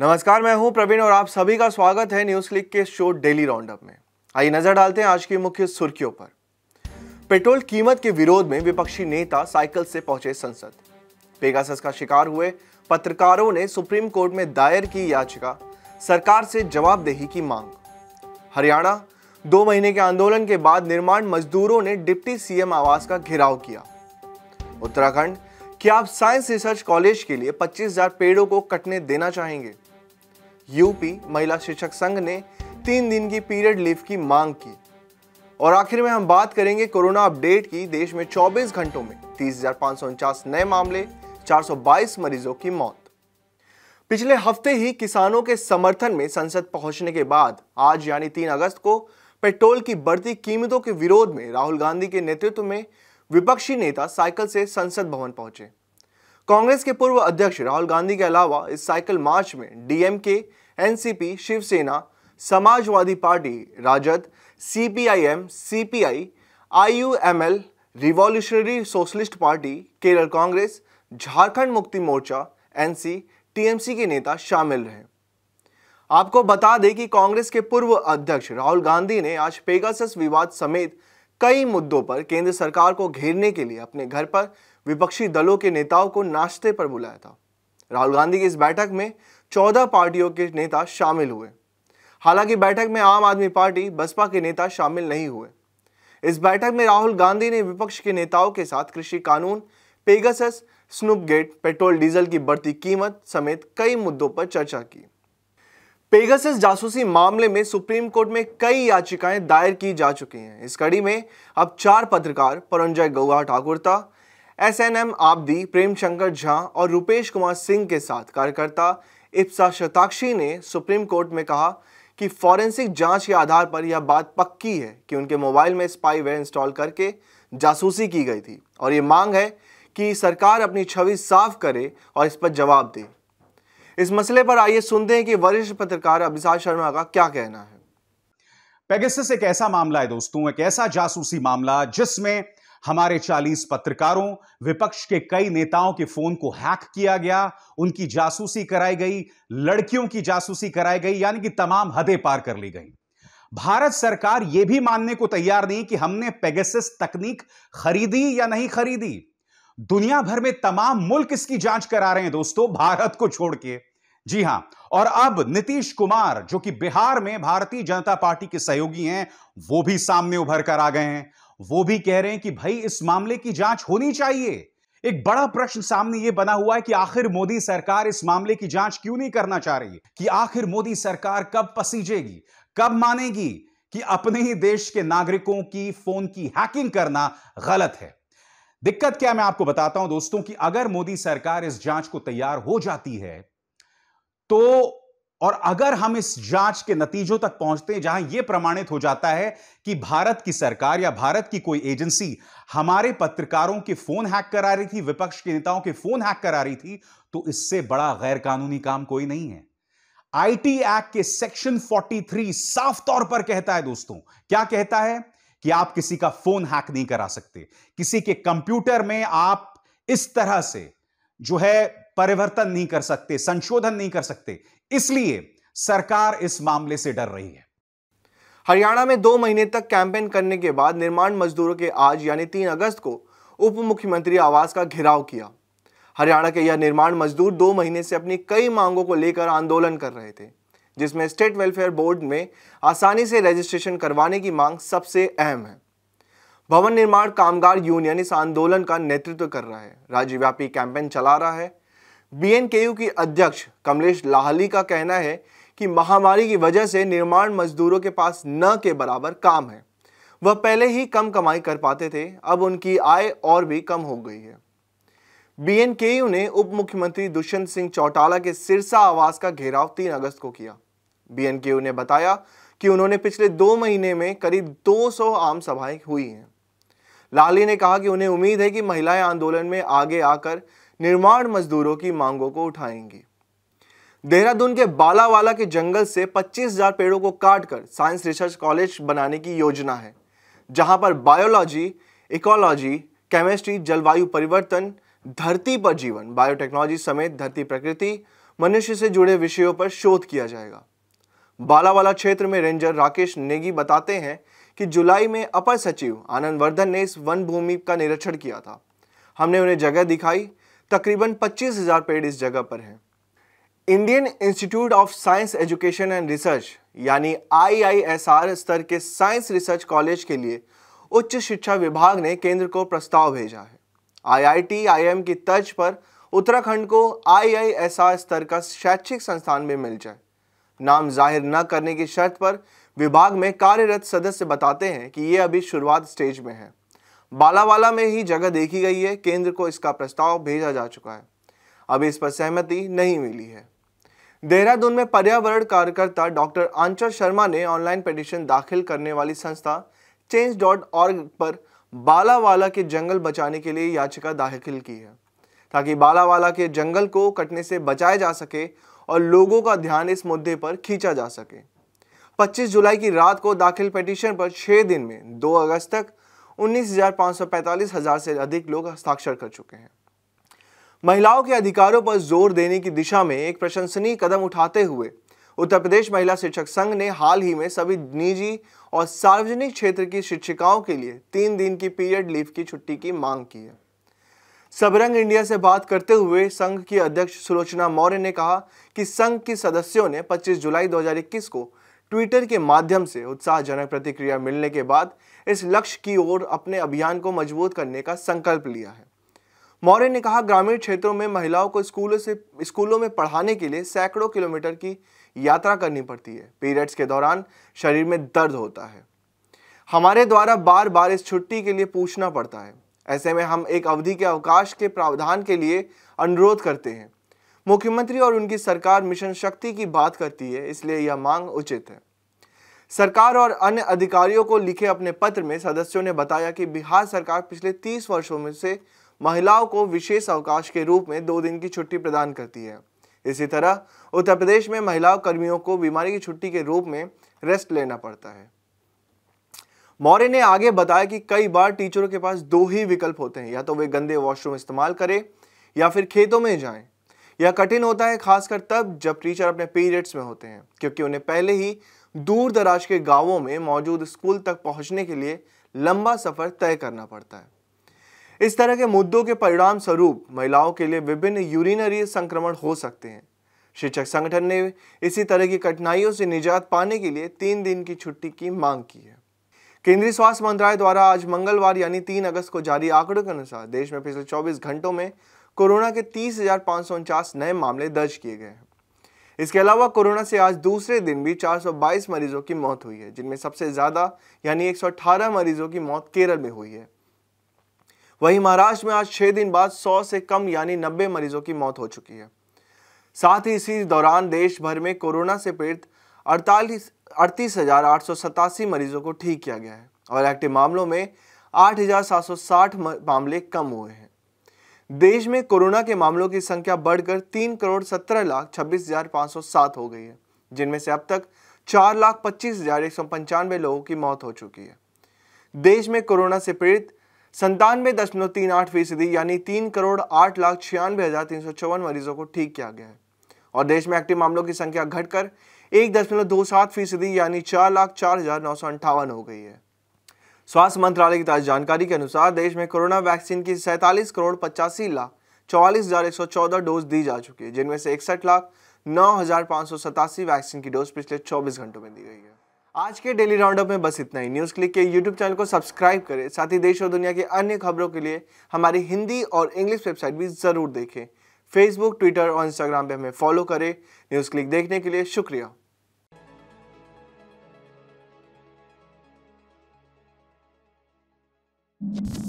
नमस्कार मैं हूं प्रवीण और आप सभी का स्वागत है न्यूज क्लिक के शो डेली राउंडअप में आइए नजर डालते हैं आज की मुख्य सुर्खियों पर पेट्रोल कीमत के विरोध में विपक्षी नेता साइकिल से पहुंचे संसद पेगासस का शिकार हुए पत्रकारों ने सुप्रीम कोर्ट में दायर की याचिका सरकार से जवाबदेही की मांग हरियाणा दो महीने के आंदोलन के बाद निर्माण मजदूरों ने डिप्टी सीएम आवास का घेराव किया उत्तराखंड क्या आप साइंस रिसर्च कॉलेज के लिए 25,000 पेड़ों को कटने देना चाहेंगे यूपी महिला शिक्षक संघ ने तीन दिन की पीरियड लीव की मांग की और आखिर में हम बात करेंगे कोरोना अपडेट की देश में 24 घंटों में तीस नए मामले 422 मरीजों की मौत पिछले हफ्ते ही किसानों के समर्थन में संसद पहुंचने के बाद आज यानी 3 अगस्त को पेट्रोल की बढ़ती कीमतों के विरोध में राहुल गांधी के नेतृत्व में विपक्षी नेता साइकिल से संसद भवन पहुंचे कांग्रेस के पूर्व अध्यक्ष राहुल गांधी के अलावा इस साइकिल मार्च में DMK NCP Shiv Sena Samajwadi Party RJD CPIM CPI IUML Revolutionary Socialist Party Kerala Congress Jharkhand Mukti Morcha NC TMC के नेता शामिल रहे आपको बता दें कि कांग्रेस के पूर्व अध्यक्ष राहुल गांधी ने आज पेगासस विवाद समेत कई मुद्दों पर केंद्र सरकार को घेरने के लिए अपने घर पर विपक्षी दलों के नेताओं को नाश्ते पर बुलाया था राहुल गांधी की इस बैठक में चौदह पार्टियों के नेता शामिल हुए हालांकि बैठक में आम आदमी पार्टी बसपा के नेता शामिल नहीं हुए इस बैठक में राहुल गांधी ने विपक्ष के नेताओं के साथ कृषि कानून Pegasus snoop gate petrol diesel की बढ़ती कीमत समेत कई मुद्दों पर चर्चा की पेगस जासूसी मामले में सुप्रीम कोर्ट में कई याचिकाएं दायर की जा चुकी हैं इस कड़ी में अब चार पत्रकार Paranjoy Guha Thakurta S N M Abdi Premshankar Jha और रुपेश कुमार सिंह के साथ कार्यकर्ता इप्सा शताक्षी ने सुप्रीम कोर्ट में कहा कि फॉरेंसिक जांच के आधार पर यह बात पक्की है कि उनके मोबाइल में स्पाईवेयर इंस्टॉल करके जासूसी की गई थी और ये मांग है कि सरकार अपनी छवि साफ करे और इस पर जवाब दे इस मसले पर आइए सुनते हैं कि वरिष्ठ पत्रकार अभिषाक शर्मा का क्या कहना है पेगसिस एक ऐसा मामला है दोस्तों एक ऐसा जासूसी मामला जिसमें हमारे 40 पत्रकारों विपक्ष के कई नेताओं के फोन को हैक किया गया उनकी जासूसी कराई गई लड़कियों की जासूसी कराई गई यानी कि तमाम हदें पार कर ली गई भारत सरकार यह भी मानने को तैयार नहीं कि हमने पेगेसिस तकनीक खरीदी या नहीं खरीदी दुनिया भर में तमाम मुल्क इसकी जांच करा रहे हैं दोस्तों भारत को छोड़ के जी हां और अब नीतीश कुमार जो कि बिहार में भारतीय जनता पार्टी के सहयोगी हैं वो भी सामने उभर कर आ गए हैं वो भी कह रहे हैं कि भाई इस मामले की जांच होनी चाहिए एक बड़ा प्रश्न सामने यह बना हुआ है कि आखिर मोदी सरकार इस मामले की जांच क्यों नहीं करना चाह रही है कि आखिर मोदी सरकार कब पसीजेगी कब मानेगी कि अपने ही देश के नागरिकों की फोन की हैकिंग करना गलत है दिक्कत क्या मैं आपको बताता हूं दोस्तों कि अगर मोदी सरकार इस जांच को तैयार हो जाती है तो और अगर हम इस जांच के नतीजों तक पहुंचते हैं जहां यह प्रमाणित हो जाता है कि भारत की सरकार या भारत की कोई एजेंसी हमारे पत्रकारों के फोन हैक करा रही थी विपक्ष के नेताओं के फोन हैक करा रही थी तो इससे बड़ा गैर कानूनी काम कोई नहीं है आईटी एक्ट के सेक्शन 43 साफ तौर पर कहता है दोस्तों क्या कहता है कि आप किसी का फोन हैक नहीं करा सकते किसी के कंप्यूटर में आप इस तरह से जो है परिवर्तन नहीं कर सकते संशोधन नहीं कर सकते इसलिए सरकार इस मामले से डर रही है हरियाणा में दो महीने तक कैंपेन करने के बाद निर्माण मजदूरों के आज यानी तीन अगस्त को उप मुख्यमंत्री आवास का घेराव किया हरियाणा के यह निर्माण मजदूर दो महीने से अपनी कई मांगों को लेकर आंदोलन कर रहे थे जिसमें स्टेट वेलफेयर बोर्ड में आसानी से रजिस्ट्रेशन करवाने की मांग सबसे अहम है भवन निर्माण कामगार यूनियन इस आंदोलन का नेतृत्व कर रहा है राज्यव्यापी कैंपेन चला रहा है बीएनकेयू की अध्यक्ष कमलेश लाहली का कहना है कि महामारी की वजह से निर्माण मजदूरों के पास न के बराबर काम है वह पहले ही कम कमाई कर पाते थे अब उनकी आय और भी कम हो गई है बीएनकेयू ने उप मुख्यमंत्री दुष्यंत सिंह चौटाला के सिरसा आवास का घेराव तीन अगस्त को किया बीएनकेयू ने बताया कि उन्होंने पिछले दो महीने में करीब 200 आम सभाएं हुई हैं लाली ने कहा कि उन्हें उम्मीद है कि महिलाएं आंदोलन में आगे आकर निर्माण मजदूरों की मांगों को उठाएंगे देहरादून के बालावाला के जंगल से 25,000 पेड़ों को काटकर साइंस रिसर्च कॉलेज बनाने की योजना है जहां पर बायोलॉजी इकोलॉजी केमिस्ट्री जलवायु परिवर्तन धरती पर जीवन बायोटेक्नोलॉजी समेत धरती प्रकृति मनुष्य से जुड़े विषयों पर शोध किया जाएगा बालावाला क्षेत्र में रेंजर राकेश नेगी बताते हैं कि जुलाई में अपर सचिव आनंद वर्धन ने इस वन भूमि का निरीक्षण किया था हमने उन्हें जगह दिखाई तकरीबन 25,000 पेड़ इस जगह पर हैं Indian Institute of Science Education and Research यानी आईआईएसआर स्तर के साइंस रिसर्च कॉलेज के लिए उच्च शिक्षा विभाग ने केंद्र को प्रस्ताव भेजा है आईआईटी आईएम की तर्ज पर उत्तराखंड को आईआईएसआर स्तर का शैक्षिक संस्थान में मिल जाए नाम जाहिर न करने की शर्त पर विभाग में कार्यरत सदस्य बताते हैं कि ये अभी शुरुआत स्टेज में है बालावाला में ही जगह देखी गई है केंद्र को इसका प्रस्ताव भेजा जा चुका है अब इस पर सहमति नहीं मिली है देहरादून में पर्यावरण कार्यकर्ता डॉक्टर आंचल शर्मा ने ऑनलाइन पिटिशन दाखिल करने वाली संस्था चेंज डॉट ऑर्ग पर बालावाला के जंगल बचाने के लिए याचिका दाखिल की है ताकि बालावाला के जंगल को कटने से बचाया जा सके और लोगों का ध्यान इस मुद्दे पर खींचा जा सके 25 जुलाई की रात को दाखिल पिटिशन पर 6 दिन में 2 अगस्त तक उन्नीस हजार से अधिक लोग हस्ताक्षर कर चुके हैं महिलाओं के अधिकारों पर जोर देने की दिशा में एक प्रशंसनीय कदम उठाते हुए उत्तर प्रदेश महिला शिक्षक संघ ने हाल ही में सभी निजी और सार्वजनिक क्षेत्र की शिक्षिकाओं के लिए तीन दिन की पीरियड लीव की छुट्टी की मांग की है सबरंग इंडिया से बात करते हुए संघ की अध्यक्ष सुलोचना मौर्य ने कहा कि संघ की सदस्यों ने 25 जुलाई 2021 को ट्विटर के माध्यम से उत्साहजनक प्रतिक्रिया मिलने के बाद इस लक्ष्य की ओर अपने अभियान को मजबूत करने का संकल्प लिया है मौर्य ने कहा ग्रामीण क्षेत्रों में महिलाओं को स्कूलों से स्कूलों में पढ़ाने के लिए सैकड़ों किलोमीटर की यात्रा करनी पड़ती है पीरियड्स के दौरान शरीर में दर्द होता है हमारे द्वारा बार बार इस छुट्टी के लिए पूछना पड़ता है ऐसे में हम एक अवधि के अवकाश के प्रावधान के लिए अनुरोध करते हैं मुख्यमंत्री और उनकी सरकार मिशन शक्ति की बात करती है इसलिए यह मांग उचित है सरकार और अन्य अधिकारियों को लिखे अपने पत्र में सदस्यों ने बताया कि बिहार सरकार पिछले तीस वर्षों में से महिलाओं को विशेष अवकाश के रूप में दो दिन की छुट्टी प्रदान करती है इसी तरह उत्तर प्रदेश में महिलाओं कर्मियों को बीमारी की छुट्टी के रूप में रेस्ट लेना पड़ता है मौर्य ने आगे बताया कि कई बार टीचरों के पास दो ही विकल्प होते हैं या तो वे गंदे वॉशरूम इस्तेमाल करें या फिर खेतों में जाएं यह कठिन होता है खासकर तब जब टीचर अपने पीरियड्स में होते हैं क्योंकि उन्हें पहले ही दूर दराज के गांवों में मौजूद स्कूल तक पहुंचने के लिए लंबा सफ़र तय करना पड़ता है इस तरह के मुद्दों के परिणाम स्वरूप महिलाओं के लिए विभिन्न यूरिनरी संक्रमण हो सकते हैं शिक्षक संगठन ने इसी तरह की कठिनाइयों से निजात पाने के लिए तीन दिन की छुट्टी की मांग की है केंद्रीय स्वास्थ्य मंत्रालय द्वारा आज मंगलवार यानी तीन अगस्त को जारी आंकड़ों के अनुसार देश में पिछले 24 घंटों में कोरोना के तीस नए मामले दर्ज किए गए हैं इसके अलावा कोरोना से आज दूसरे दिन भी 422 मरीजों की मौत हुई है जिनमें सबसे ज़्यादा यानी 118 मरीजों की मौत केरल में हुई है वहीं महाराष्ट्र में आज छह दिन बाद 100 से कम यानी 90 मरीजों की मौत हो चुकी है साथ ही इसी दौरान देश भर में कोरोना से पीड़ित अड़तालीस अड़तीस हज़ार आठ सौ सतासी मरीजों को ठीक किया गया है और एक्टिव मामलों में साठ मामले कम हुए हैं देश में कोरोना के मामलों की संख्या बढ़कर तीन करोड़ सत्रह लाख छब्बीस हजार पाँच सौ सात हो गई है जिनमें से अब तक चार लाख पच्चीस हजार एक सौ पंचानवे लोगों की मौत हो चुकी है देश में कोरोना से पीड़ित संतानवे दशमलव तीन आठ फीसदी यानी तीन करोड़ आठ लाख छियानवे हजार तीन सौ चौवन मरीजों को ठीक किया गया है और देश में एक्टिव मामलों की संख्या घटकर एक दशमलव दो सात फीसदी यानी चार लाख चार हजार नौ सौ अंठावन हो गई है स्वास्थ्य मंत्रालय की ताज़ा जानकारी के अनुसार देश में कोरोना वैक्सीन की सैंतालीस करोड़ पचासी लाख चौवालीस हज़ार एक सौ चौदह डोज दी जा चुकी है जिनमें से इकसठ लाख नौ हज़ार पाँच सौ सतासी वैक्सीन की डोज पिछले चौबीस घंटों में दी गई है आज के डेली राउंड अप में बस इतना ही न्यूज़ क्लिक के यूट्यूब चैनल को सब्सक्राइब करें साथ ही देश और दुनिया की अन्य खबरों के लिए हमारी हिंदी और इंग्लिश वेबसाइट भी ज़रूर देखें फेसबुक ट्विटर और इंस्टाग्राम पर हमें फॉलो करें न्यूज़ क्लिक देखने के लिए शुक्रिया you